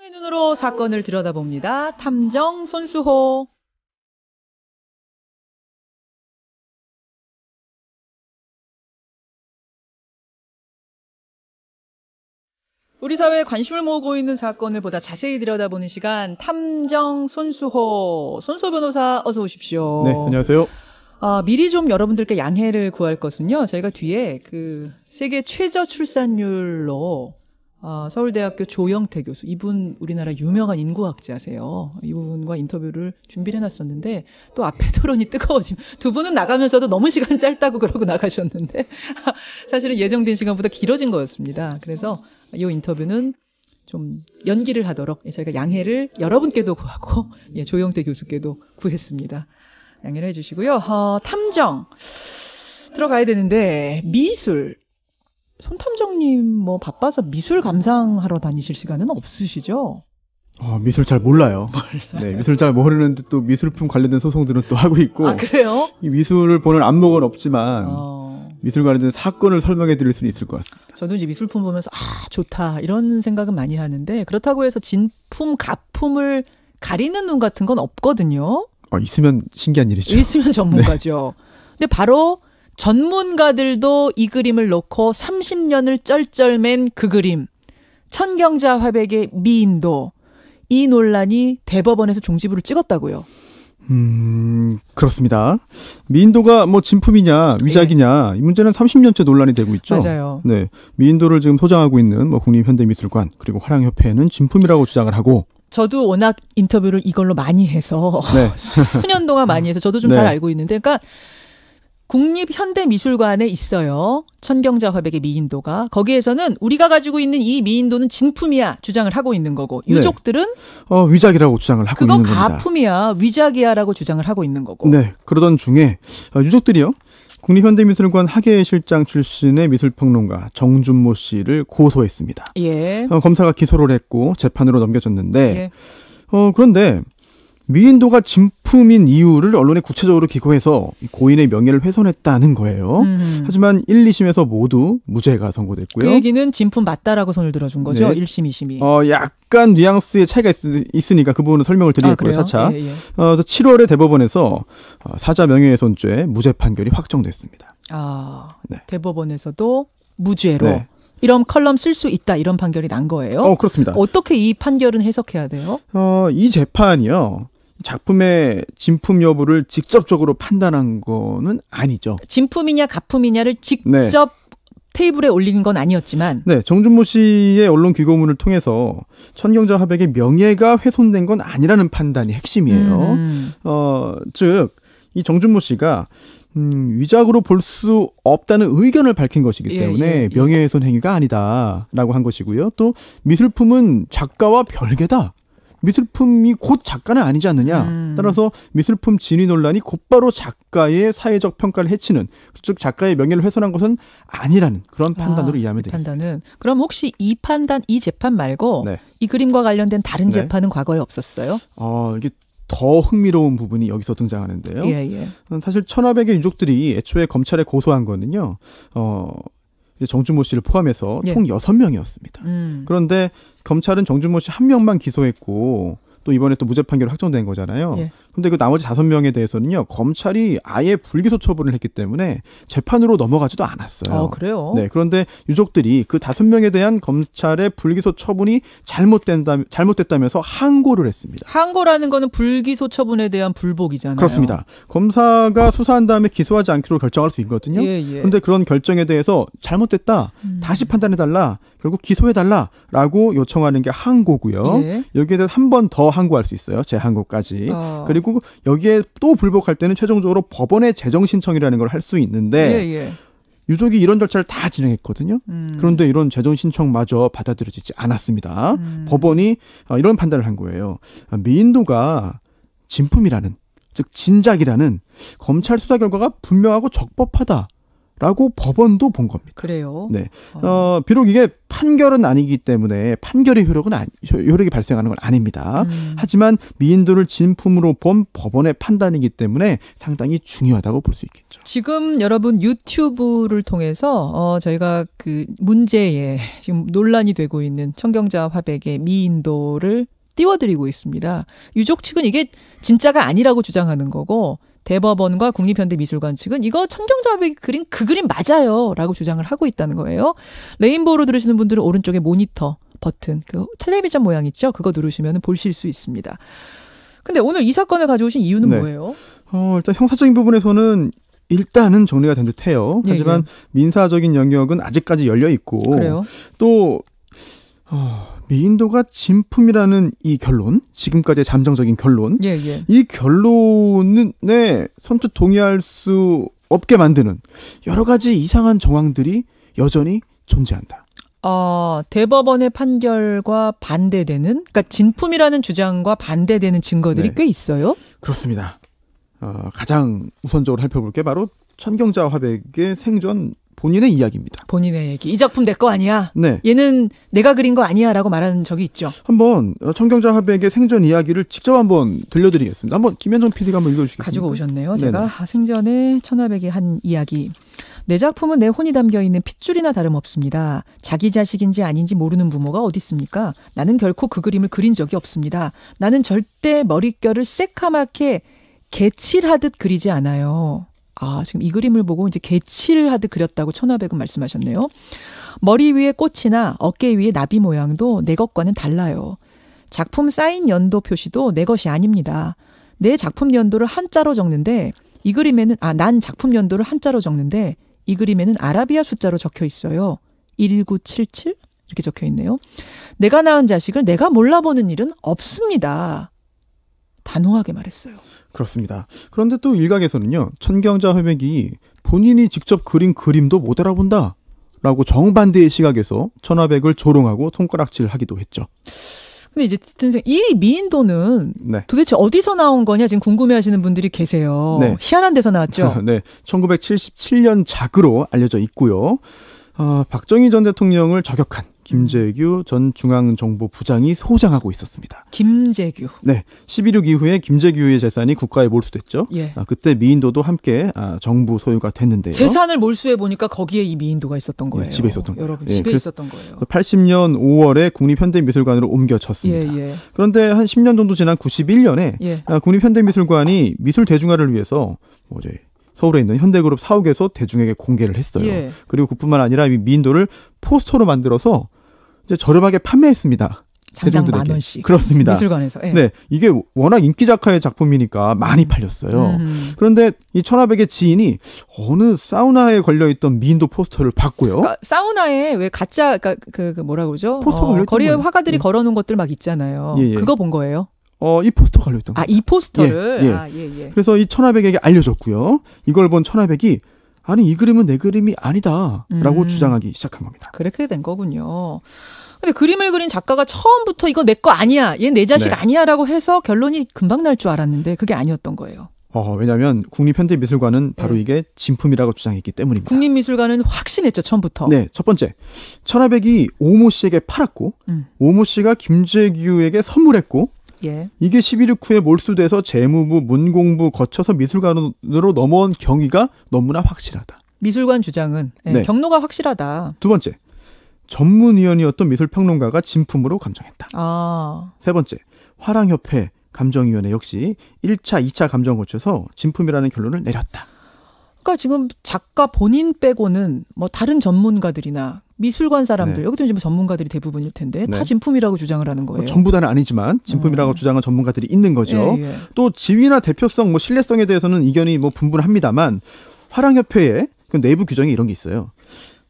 탐정의 눈으로 사건을 들여다봅니다. 탐정 손수호. 우리 사회에 관심을 모으고 있는 사건을 보다 자세히 들여다보는 시간 탐정 손수호 손수 변호사 어서 오십시오. 네, 안녕하세요. 아, 미리 좀 여러분들께 양해를 구할 것은요. 저희가 뒤에 그 세계 최저 출산율로 어, 서울대학교 조영태 교수 이분 우리나라 유명한 인구학자세요. 이분과 인터뷰를 준비를 해놨었는데 또 앞에 토론이 뜨거워지면두 분은 나가면서도 너무 시간 짧다고 그러고 나가셨는데 사실은 예정된 시간보다 길어진 거였습니다. 그래서 이 인터뷰는 좀 연기를 하도록 예, 저희가 양해를 여러분께도 구하고 예, 조영태 교수께도 구했습니다. 양해를 해주시고요. 어, 탐정 들어가야 되는데 미술 손탐정님 뭐 바빠서 미술 감상하러 다니실 시간은 없으시죠? 어, 미술 잘 몰라요. 네, 미술 잘 모르는데 또 미술품 관련된 소송들은 또 하고 있고. 아, 그래요? 이 미술을 보는 안목은 없지만, 어... 미술 관련된 사건을 설명해 드릴 수는 있을 것 같습니다. 저도 이제 미술품 보면서, 아, 좋다. 이런 생각은 많이 하는데, 그렇다고 해서 진품, 가품을 가리는 눈 같은 건 없거든요. 어, 있으면 신기한 일이죠. 있으면 전문가죠. 네. 근데 바로 전문가들도 이 그림을 놓고 30년을 쩔쩔맨 그 그림. 천경자 화백의 미인도 이 논란이 대법원에서 종지부를 찍었다고요. 음, 그렇습니다. 미인도가 뭐 진품이냐, 위작이냐, 예. 이 문제는 30년째 논란이 되고 있죠. 맞아요. 네. 미인도를 지금 소장하고 있는 뭐 국립현대미술관, 그리고 화랑협회는 진품이라고 주장을 하고, 저도 워낙 인터뷰를 이걸로 많이 해서 네. 수년 동안 많이 해서 저도 좀잘 네. 알고 있는데, 그러니까 국립현대미술관에 있어요. 천경자 화백의 미인도가 거기에서는 우리가 가지고 있는 이 미인도는 진품이야 주장을 하고 있는 거고 네. 유족들은 네. 어, 위작이라고 주장을 하고 있는 겁니다. 그거 가품이야 위작이야라고 주장을 하고 있는 거고. 네 그러던 중에 어, 유족들이요. 국립현대미술관 학예실장 출신의 미술평론가 정준모 씨를 고소했습니다. 예. 어, 검사가 기소를 했고 재판으로 넘겨졌는데 예. 어, 그런데 미인도가 진품 납품인 이유를 언론에 구체적으로 기고해서 고인의 명예를 훼손했다는 거예요. 음. 하지만 1, 2심에서 모두 무죄가 선고됐고요. 그 얘기는 진품 맞다라고 손을 들어준 거죠. 네. 1심, 2심이. 어, 약간 뉘앙스의 차이가 있, 으니까그 부분은 설명을 드리겠고요. 아, 차차. 예, 예. 어, 그래서 7월에 대법원에서 어, 사자 명예훼손죄 무죄 판결이 확정됐습니다. 아, 네. 대법원에서도 무죄로. 네. 이런 컬럼 쓸 수 있다 이런 판결이 난 거예요. 어 그렇습니다. 어떻게 이 판결은 해석해야 돼요? 어이 재판이요. 작품의 진품 여부를 직접적으로 판단한 거는 아니죠. 진품이냐 가품이냐를 네. 직접 네. 테이블에 올린 건 아니었지만 네, 정준모 씨의 언론 귀고문을 통해서 천경자 화백의 명예가 훼손된 건 아니라는 판단이 핵심이에요. 음. 어, 즉 이 정준모 씨가 음, 위작으로 볼 수 없다는 의견을 밝힌 것이기 예, 때문에 예, 예, 예. 명예훼손 행위가 아니다라고 한 것이고요. 또 미술품은 작가와 별개다. 미술품이 곧 작가는 아니지 않느냐. 음. 따라서 미술품 진위 논란이 곧바로 작가의 사회적 평가를 해치는 즉 작가의 명예를 훼손한 것은 아니라는 그런 아, 판단으로 아, 이해하면 되겠습니다. 판단은 그럼 혹시 이 판단 이 재판 말고 네. 이 그림과 관련된 다른 네. 재판은 과거에 없었어요? 어, 이게 더 흥미로운 부분이 여기서 등장하는데요. 예, 예. 사실 천하백의 유족들이 애초에 검찰에 고소한 거는요. 어, 이제 정준모 씨를 포함해서 예. 총 여섯 명이었습니다 음. 그런데 검찰은 정준모 씨 한 명만 기소했고 또 이번에 또 무죄 판결 확정된 거잖아요. 예. 근데 그 나머지 다섯 명에 대해서는요 검찰이 아예 불기소 처분을 했기 때문에 재판으로 넘어가지도 않았어요. 아, 그래요? 네. 그런데 유족들이 그 다섯 명에 대한 검찰의 불기소 처분이 잘못된다 잘못됐다면서 항고를 했습니다. 항고라는 거는 불기소 처분에 대한 불복이잖아요. 그렇습니다. 검사가 수사한 다음에 기소하지 않기로 결정할 수 있거든요. 예, 예. 그런데 그런 결정에 대해서 잘못됐다 음. 다시 판단해 달라 결국 기소해달라라고 요청하는 게 항고고요. 예. 여기에 대해서 한 번 더 항고할 수 있어요. 재항고까지. 어. 그리고 여기에 또 불복할 때는 최종적으로 법원에 재정 신청이라는 걸 할 수 있는데 예, 예. 유족이 이런 절차를 다 진행했거든요. 음. 그런데 이런 재정 신청마저 받아들여지지 않았습니다. 음. 법원이 어, 이런 판단을 한 거예요. 어, 미인도가 진품이라는 즉 진작이라는 검찰 수사 결과가 분명하고 적법하다. 라고 법원도 본 겁니다. 그래요. 네. 어. 어, 비록 이게 판결은 아니기 때문에 판결의 효력은 아니, 효력이 발생하는 건 아닙니다. 음. 하지만 미인도를 진품으로 본 법원의 판단이기 때문에 상당히 중요하다고 볼 수 있겠죠. 지금 여러분 유튜브를 통해서 어, 저희가 그 문제에 지금 논란이 되고 있는 청경자 화백의 미인도를 띄워드리고 있습니다. 유족 측은 이게 진짜가 아니라고 주장하는 거고 대법원과 국립현대미술관 측은 이거 청경잡이 그림 그 그림 맞아요라고 주장을 하고 있다는 거예요. 레인보우로 들으시는 분들은 오른쪽에 모니터 버튼 그 텔레비전 모양 있죠? 그거 누르시면 보실 수 있습니다. 근데 오늘 이 사건을 가져오신 이유는 네. 뭐예요? 어, 일단 형사적인 부분에서는 일단은 정리가 된 듯해요. 예, 하지만 예. 민사적인 영역은 아직까지 열려 있고 그래요? 또 어, 미인도가 진품이라는 이 결론, 지금까지의 잠정적인 결론, 예, 예. 이결론에 선뜻 동의할 수 없게 만드는 여러 가지 이상한 정황들이 여전히 존재한다. 어, 대법원의 판결과 반대되는, 그러니까 진품이라는 주장과 반대되는 증거들이 네. 꽤 있어요. 그렇습니다. 어, 가장 우선적으로 살펴볼 게 바로 천경자 화백의 생전 본인의 이야기입니다. 본인의 얘기. 이 작품 내 거 아니야. 네. 얘는 내가 그린 거 아니야라고 말하는 적이 있죠. 한번 어, 청경자 하백의 생전 이야기를 직접 한번 들려드리겠습니다. 한번 김현정 PD가 한번 읽어주시겠습니까? 가지고 오셨네요. 제가 네네. 아, 생전에 천하백이 한 이야기. 내 작품은 내 혼이 담겨 있는 핏줄이나 다름없습니다. 자기 자식인지 아닌지 모르는 부모가 어디 있습니까? 나는 결코 그 그림을 그린 적이 없습니다. 나는 절대 머릿결을 새카맣게 개칠하듯 그리지 않아요. 아, 지금 이 그림을 보고 이제 개치를 하듯 그렸다고 천화백은 말씀하셨네요. 머리 위에 꽃이나 어깨 위에 나비 모양도 내 것과는 달라요. 작품 사인 연도 표시도 내 것이 아닙니다. 내 작품 연도를 한자로 적는데 이 그림에는 아, 난 작품 연도를 한자로 적는데 이 그림에는 아라비아 숫자로 적혀 있어요. 1977 이렇게 적혀 있네요. 내가 낳은 자식을 내가 몰라보는 일은 없습니다. 단호하게 말했어요. 그렇습니다. 그런데 또 일각에서는요, 천경자 회백이 본인이 직접 그린 그림도 못 알아본다. 라고 정반대의 시각에서 천하백을 조롱하고 손가락질하기도 했죠. 근데 이제 선생 이 미인도는 네. 도대체 어디서 나온 거냐 지금 궁금해하시는 분들이 계세요. 네. 희한한 데서 나왔죠. 네, 1977년 작으로 알려져 있고요. 아, 박정희 전 대통령을 저격한 김재규 전 중앙정보부장이 소장하고 있었습니다. 김재규. 네. 11.6 이후에 김재규의 재산이 국가에 몰수됐죠. 예. 아, 그때 미인도도 함께 아, 정부 소유가 됐는데요. 재산을 몰수해 보니까 거기에 이 미인도가 있었던 예, 거예요. 예, 집에 있었던 거예요. 여러분 예, 집에 그, 있었던 거예요. 80년 5월에 국립현대미술관으로 옮겨졌습니다. 예, 그런데 한 10년 정도 지난 91년에 아, 국립현대미술관이 미술 대중화를 위해서 뭐 이제 서울에 있는 현대그룹 사옥에서 대중에게 공개를 했어요. 예. 그리고 그뿐만 아니라 이 미인도를 포스터로 만들어서 저렴하게 판매했습니다. 장당 만 원씩. 그렇습니다. 미술관에서. 예. 네. 이게 워낙 인기 작가의 작품이니까 많이 팔렸어요. 음. 그런데 이 천하백의 지인이 어느 사우나에 걸려있던 미인도 포스터를 봤고요. 그러니까 사우나에 왜 가짜 그러니까 그, 그, 그 뭐라 그러죠? 포스터 어, 거리에 거예요. 화가들이 예. 걸어놓은 것들 막 있잖아요. 예, 예. 그거 본 거예요. 어, 이 포스터 걸려있던 거. 아, 이 예, 포스터를? 예, 예. 아, 예, 예. 그래서 이 천하백에게 알려줬고요. 이걸 본 천하백이 아니 이 그림은 내 그림이 아니다라고 음. 주장하기 시작한 겁니다. 그렇게 된 거군요. 근데 그림을 그린 작가가 처음부터 이거 내 거 아니야, 얘 내 자식 네. 아니야라고 해서 결론이 금방 날 줄 알았는데 그게 아니었던 거예요. 어, 왜냐하면 국립현대미술관은 네. 바로 네. 이게 진품이라고 주장했기 때문입니다. 국립미술관은 확신했죠 처음부터. 네, 첫 번째 1 5 0이 오모 씨에게 팔았고 음. 오모 씨가 김재규에게 선물했고 예. 이게 11일 후에 몰수돼서 재무부, 문공부 거쳐서 미술관으로 넘어온 경위가 너무나 확실하다. 미술관 주장은 네, 네. 경로가 확실하다. 두 번째, 전문위원이었던 미술평론가가 진품으로 감정했다. 아. 세 번째, 화랑협회 감정위원회 역시 1차, 2차 감정 거쳐서 진품이라는 결론을 내렸다. 그러니까 지금 작가 본인 빼고는 뭐 다른 전문가들이나 미술관 사람들 네. 여기도 이제 뭐 전문가들이 대부분일 텐데 네. 다 진품이라고 주장을 하는 거예요. 뭐 전부 다는 아니지만 진품이라고 음. 주장한 전문가들이 있는 거죠. 예, 예. 또 지위나 대표성, 뭐 신뢰성에 대해서는 이견이 뭐 분분합니다만 화랑협회의그 내부 규정이 이런 게 있어요.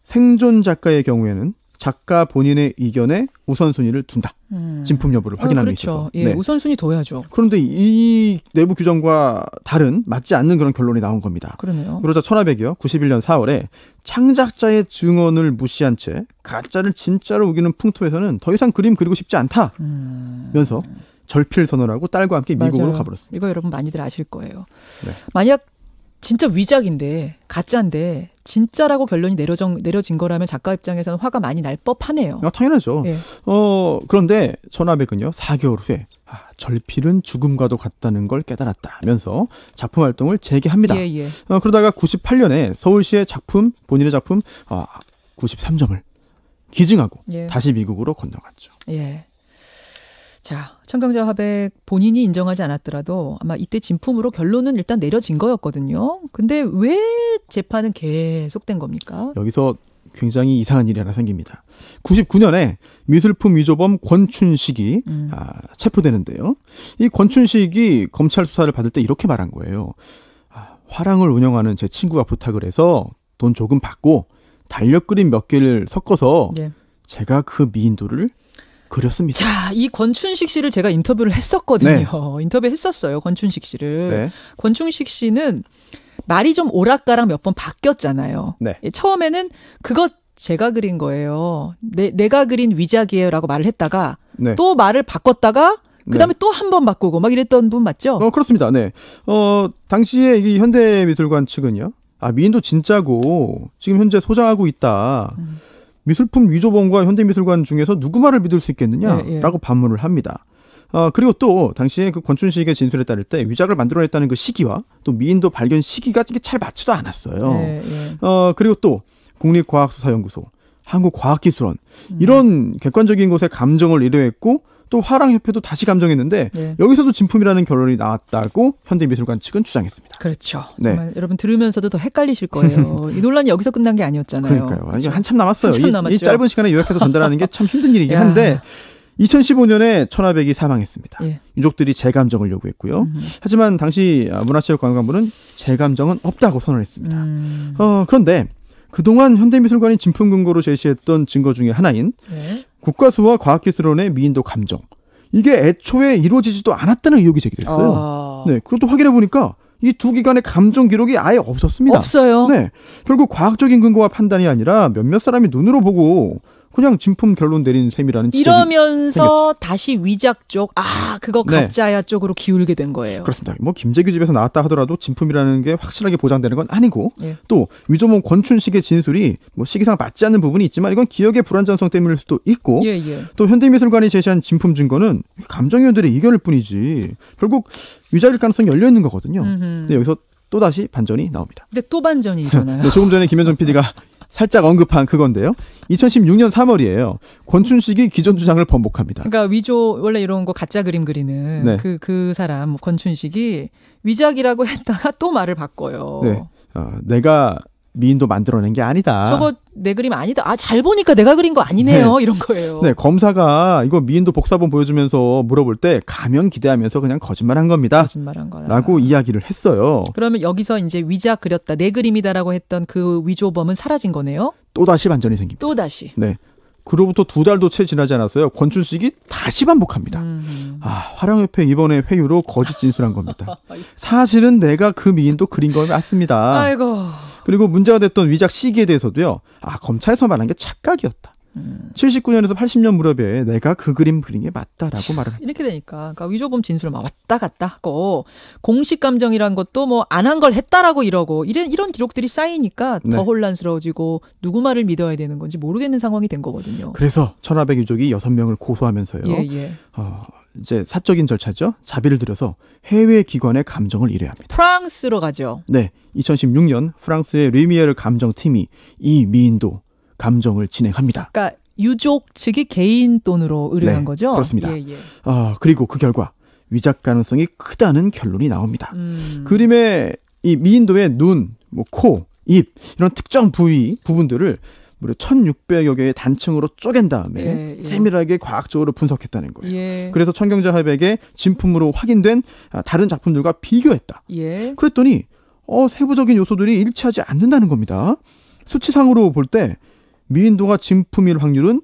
생존 작가의 경우에는 작가 본인의 의견에 우선순위를 둔다. 음. 진품 여부를 아, 확인하는 아, 그렇죠. 예, 네. 우선순위 둬야죠. 그런데 이 내부 규정과 다른 맞지 않는 그런 결론이 나온 겁니다. 그러네요. 그러자 천하백이요. 91년 4월에 창작자의 증언을 무시한 채 가짜를 진짜로 우기는 풍토에서는 더 이상 그림 그리고 싶지 않다. 음. 면서 절필 선언하고 딸과 함께 미국으로 맞아요. 가버렸습니다. 이거 여러분 많이들 아실 거예요. 네. 만약 진짜 위작인데 가짜인데 진짜라고 결론이 내려정, 내려진 거라면 작가 입장에서는 화가 많이 날 법하네요. 아, 당연하죠. 네. 어, 그런데 소나백은요 4개월 후에 아, 절필은 죽음과도 같다는 걸 깨달았다면서 작품 활동을 재개합니다. 예, 예. 어, 그러다가 98년에 서울시의 작품, 본인의 작품 아, 93점을 기증하고 예. 다시 미국으로 건너갔죠. 예. 자, 청경자 화백 본인이 인정하지 않았더라도 아마 이때 진품으로 결론은 일단 내려진 거였거든요. 근데 왜 재판은 계속된 겁니까? 여기서 굉장히 이상한 일이 하나 생깁니다. 99년에 미술품 위조범 권춘식이 음. 아, 체포되는데요. 이 권춘식이 검찰 수사를 받을 때 이렇게 말한 거예요. 아, 화랑을 운영하는 제 친구가 부탁을 해서 돈 조금 받고 달력 그림 몇 개를 섞어서 네. 제가 그 미인도를 그렇습니다. 자, 이 권춘식 씨를 제가 인터뷰를 했었거든요. 네. 인터뷰 했었어요. 권춘식 씨를. 네. 권춘식 씨는 말이 좀 오락가락 몇 번 바뀌었잖아요. 네. 예, 처음에는 그것 제가 그린 거예요. 내, 내가 그린 위작이에요라고 말을 했다가 네. 또 말을 바꿨다가 그다음에 네. 또한 번 바꾸고 막 이랬던 분 맞죠? 어, 그렇습니다. 네. 어, 당시에 이 현대미술관 측은요. 아, 미인도 진짜고 지금 현재 소장하고 있다. 음. 미술품 위조본과 현대미술관 중에서 누구 말을 믿을 수 있겠느냐라고 네, 예. 반문을 합니다. 어, 그리고 또 당시에 그 권춘식의 진술에 따를 때 위작을 만들어냈다는 그 시기와 또 미인도 발견 시기가 이게 잘 맞지도 않았어요. 네, 예. 어, 그리고 또 국립과학수사연구소, 한국과학기술원 이런 음. 객관적인 곳에 감정을 의뢰했고 또 화랑협회도 다시 감정했는데 네. 여기서도 진품이라는 결론이 나왔다고 현대미술관 측은 주장했습니다. 그렇죠. 네. 여러분 들으면서도 더 헷갈리실 거예요. 이 논란이 여기서 끝난 게 아니었잖아요. 그러니까요. 그렇죠? 한참 남았어요. 한참 이, 이, 짧은 시간에 요약해서 전달하는 게 참 힘든 일이긴 한데 2015년에 1 4 0이 사망했습니다. 예. 유족들이 재감정을 요구했고요. 음. 하지만 당시 문화체육관광부는 재감정은 없다고 선언했습니다. 음. 어, 그런데 그동안 현대미술관이 진품 근거로 제시했던 증거 중의 하나인 예. 국가수와 과학기술원의 미인도 감정 이게 애초에 이루어지지도 않았다는 의혹이 제기됐어요. 아... 네, 그리고또 확인해 보니까 이 두 기관의 감정 기록이 아예 없었습니다. 없어요. 네, 결국 과학적인 근거와 판단이 아니라 몇몇 사람이 눈으로 보고 그냥 진품 결론 내린 셈이라는 이러면서 생겼죠. 다시 위작 쪽, 아 그거 네. 가짜야 네. 쪽으로 기울게 된 거예요. 그렇습니다. 뭐 김재규 집에서 나왔다 하더라도 진품이라는 게 확실하게 보장되는 건 아니고 예. 또 위조문 권춘식의 진술이 뭐 시기상 맞지 않는 부분이 있지만 이건 기억의 불안전성 때문일 수도 있고 예, 예. 또 현대미술관이 제시한 진품 증거는 감정위원들의 의견일 뿐이지 결국 위작일 가능성이 열려 있는 거거든요. 근데 여기서 또 다시 반전이 나옵니다. 근데 또 반전이 일어나요. 네, 조금 전에 김현정 PD가 살짝 언급한 그건데요. 2016년 3월이에요. 권춘식이 기존 주장을 번복합니다. 그러니까 위조 원래 이런 거 가짜 그림 그리는 그그 네. 그 사람 뭐 권춘식이 위작이라고 했다가 또 말을 바꿔요. 네. 어, 내가 미인도 만들어낸 게 아니다. 저거 내 그림 아니다. 아, 잘 보니까 내가 그린 거 아니네요. 네. 이런 거예요. 네, 검사가 이거 미인도 복사본 보여주면서 물어볼 때 가면 기대하면서 그냥 거짓말 한 겁니다. 거짓말 한 거다. 라고 이야기를 했어요. 그러면 여기서 이제 위작 그렸다. 내 그림이다라고 했던 그 위조범은 사라진 거네요? 또다시 반전이 생깁니다. 또다시. 네. 그로부터 두 달도 채 지나지 않았어요. 권춘식이 다시 반복합니다. 음. 아, 화랑협회 이번에 회유로 거짓 진술한 겁니다. 사실은 내가 그 미인도 그린 거 맞습니다. 아이고. 그리고 문제가 됐던 위작 시기에 대해서도요. 아 검찰에서 말한 게 착각이었다. 음. 79년에서 80년 무렵에 내가 그 그림 그린 게 맞다라고 참, 말을 이렇게 되니까 그러니까 위조범 진술을 막 왔다 갔다 하고 공식 감정이란 것도 뭐 안 한 걸 했다라고 이러고 이런 이런 기록들이 쌓이니까 네. 더 혼란스러워지고 누구 말을 믿어야 되는 건지 모르겠는 상황이 된 거거든요. 그래서 1,400 유족이 6명을 고소하면서요. 예, 예. 어, 이제 사적인 절차죠. 자비를 들여서 해외 기관의 감정을 이해야 합니다. 프랑스로 가죠. 네, 2016년 프랑스의 르미에르 감정팀이 이 미인도 감정을 진행합니다. 그러니까 유족 측이 개인 돈으로 의뢰한 네, 거죠. 그렇습니다. 예, 예. 아 그리고 그 결과 위작 가능성이 크다는 결론이 나옵니다. 음. 그림에 이 미인도의 눈, 뭐 코, 입 이런 특정 부위 부분들을 무려 1,600여 개의 단층으로 쪼갠 다음에 예, 예. 세밀하게 과학적으로 분석했다는 거예요. 예. 그래서 청경자합액의 진품으로 확인된 아, 다른 작품들과 비교했다. 예. 그랬더니 어, 세부적인 요소들이 일치하지 않는다는 겁니다. 수치상으로 볼 때 미인도가 진품일 확률은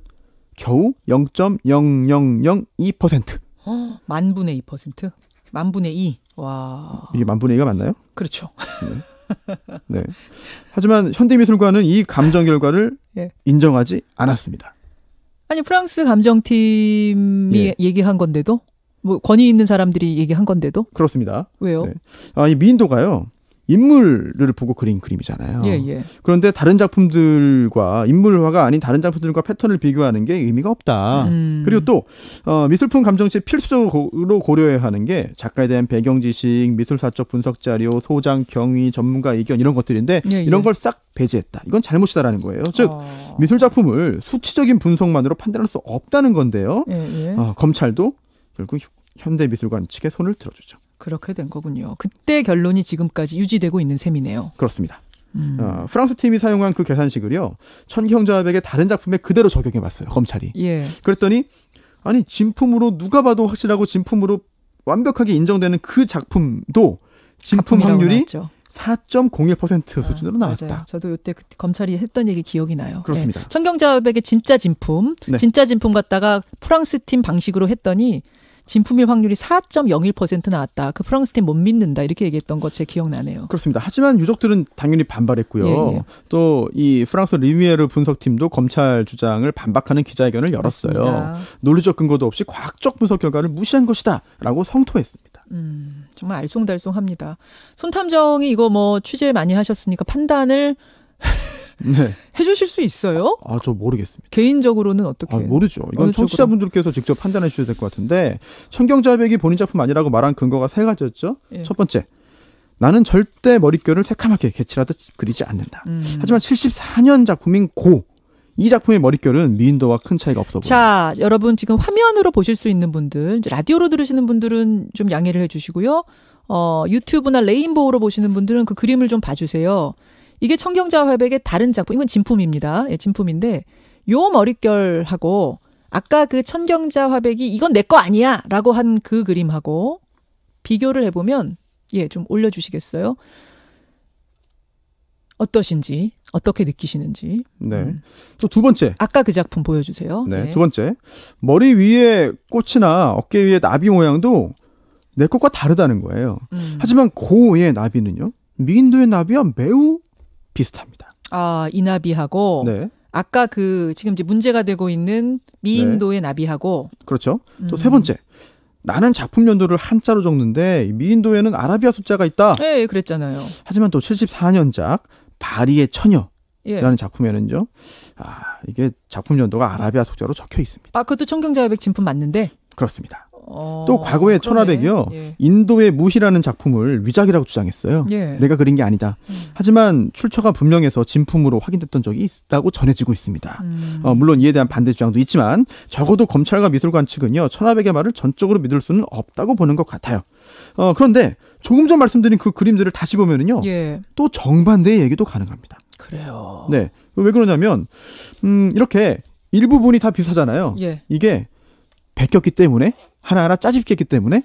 겨우 0.0002%. 어, 만분의 2%? 만분의 2. 와. 이게 만분의 2가 맞나요? 그렇죠. 네. 네. 하지만 현대미술관은 이 감정 결과를 예. 인정하지 않았습니다. 아니 프랑스 감정팀이 예. 얘기한 건데도 뭐 권위 있는 사람들이 얘기한 건데도 그렇습니다. 왜요? 네. 아이 미인도가요. 인물을 보고 그린 그림이잖아요. 예, 예. 그런데 다른 작품들과 인물화가 아닌 다른 작품들과 패턴을 비교하는 게 의미가 없다. 음. 그리고 또 어, 미술품 감정치 필수적으로 고려해야 하는 게 작가에 대한 배경 지식, 미술 사적 분석 자료, 소장 경위, 전문가 의견 이런 것들인데 예, 예. 이런 걸 싹 배제했다. 이건 잘못이다라는 거예요. 즉 어. 미술 작품을 수치적인 분석만으로 판단할 수 없다는 건데요. 예, 예. 어, 검찰도 결국 현대미술관 측에 손을 들어주죠. 그렇게 된 거군요. 그때 결론이 지금까지 유지되고 있는 셈이네요. 그렇습니다. 음. 어, 프랑스 팀이 사용한 그 계산식을요 천경자합액의 다른 작품에 그대로 적용해봤어요 검찰이. 예. 그랬더니 아니 진품으로 누가 봐도 확실하고 진품으로 완벽하게 인정되는 그 작품도 진품 확률이 나왔죠. 4.01% 아, 수준으로 아, 나왔다. 맞아요. 저도 이때 그 검찰이 했던 얘기 기억이 나요. 그렇습니다. 네. 예. 청경자백의 진짜 진품, 네. 진짜 진품 갖다가 프랑스 팀 방식으로 했더니 진품일 확률이 4.01% 나왔다. 그 프랑스팀 못 믿는다. 이렇게 얘기했던 것제 기억나네요. 그렇습니다. 하지만 유족들은 당연히 반발했고요. 예, 예. 또이 프랑스 리미에르 분석팀도 검찰 주장을 반박하는 기자회견을 열었어요. 그습니다 논리적 근거도 없이 과학적 분석 결과를 무시한 것이다라고 성토했습니다. 음, 정말 알쏭달쏭합니다. 손탐정이 이거 뭐 취재 많이 하셨으니까 판단을 네. 해주실 수 있어요? 아, 저 모르겠습니다. 개인적으로는 어떻게? 아, 모르죠. 이건 청취자분들께서 직접 판단해 주셔야 될 것 같은데 청경자백이 본인 작품 아니라고 말한 근거가 세 가지였죠. 예. 첫 번째. 나는 절대 머릿결을 새카맣게 개칠하듯 그리지 않는다. 음. 하지만 74년 작품인 고. 이 작품의 머릿결은 미인도와 큰 차이가 없어 보여요. 자, 여러분 지금 화면으로 보실 수 있는 분들, 라디오로 들으시는 분들은 좀 양해를 해주시고요. 어, 유튜브나 레인보우로 보시는 분들은 그 그림을 좀 봐주세요. 이게 청경자 화백의 다른 작품. 이건 진품입니다. 예, 진품인데 요 머릿결하고 아까 그 천경자 화백이 이건 내 거 아니야라고 한 그 그림하고 비교를 해 보면 예, 좀 올려 주시겠어요? 어떠신지 어떻게 느끼시는지. 네. 음. 두 번째. 아까 그 작품 보여주세요. 네, 네. 두 번째 머리 위에 꽃이나 어깨 위에 나비 모양도 내 것과 다르다는 거예요. 음. 하지만 고의 그 나비는요 미인도의 나비와 매우 비슷합니다. 아, 이 나비하고 네. 아까 그 지금 이제 문제가 되고 있는 미인도의 네. 나비하고 그렇죠. 또세 음. 번째. 나는 작품 연도를 한자로 적는데 미인도에는 아라비아 숫자가 있다. 예, 그랬잖아요. 하지만 또 74년작 바리의 처녀 예. 라는 작품에는요. 아, 이게 작품 연도가 아라비아 숫자로 적혀 있습니다. 아, 그것도 청경자의백 진품 맞는데? 그렇습니다. 또과거에 어, 천하백이요 예. 인도의 무시라는 작품을 위작이라고 주장했어요. 예. 내가 그린 게 아니다. 음. 하지만 출처가 분명해서 진품으로 확인됐던 적이 있다고 전해지고 있습니다. 음. 어, 물론 이에 대한 반대 주장도 있지만 적어도 검찰과 미술관 측은요 천하백의 말을 전적으로 믿을 수는 없다고 보는 것 같아요. 어, 그런데 조금 전 말씀드린 그 그림들을 다시 보면은요 예. 또 정반대의 얘기도 가능합니다. 그래요. 네. 왜 그러냐면 음, 이렇게 일부분이 다 비슷하잖아요. 예. 이게 베꼈기 때문에 하나하나 짜집겠기 때문에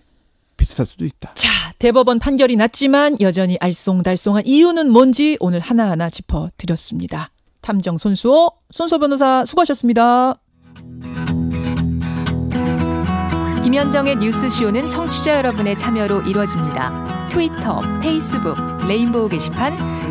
비슷할 수도 있다. 자, 대법원 판결이 났지만 여전히 알쏭달쏭한 이유는 뭔지 오늘 하나하나 짚어드렸습니다. 탐정 손수호, 손수호 변호사 수고하셨습니다. 김현정의 뉴스쇼는 청취자 여러분의 참여로 이루어집니다. 트위터, 페이스북, 레인보우 게시판,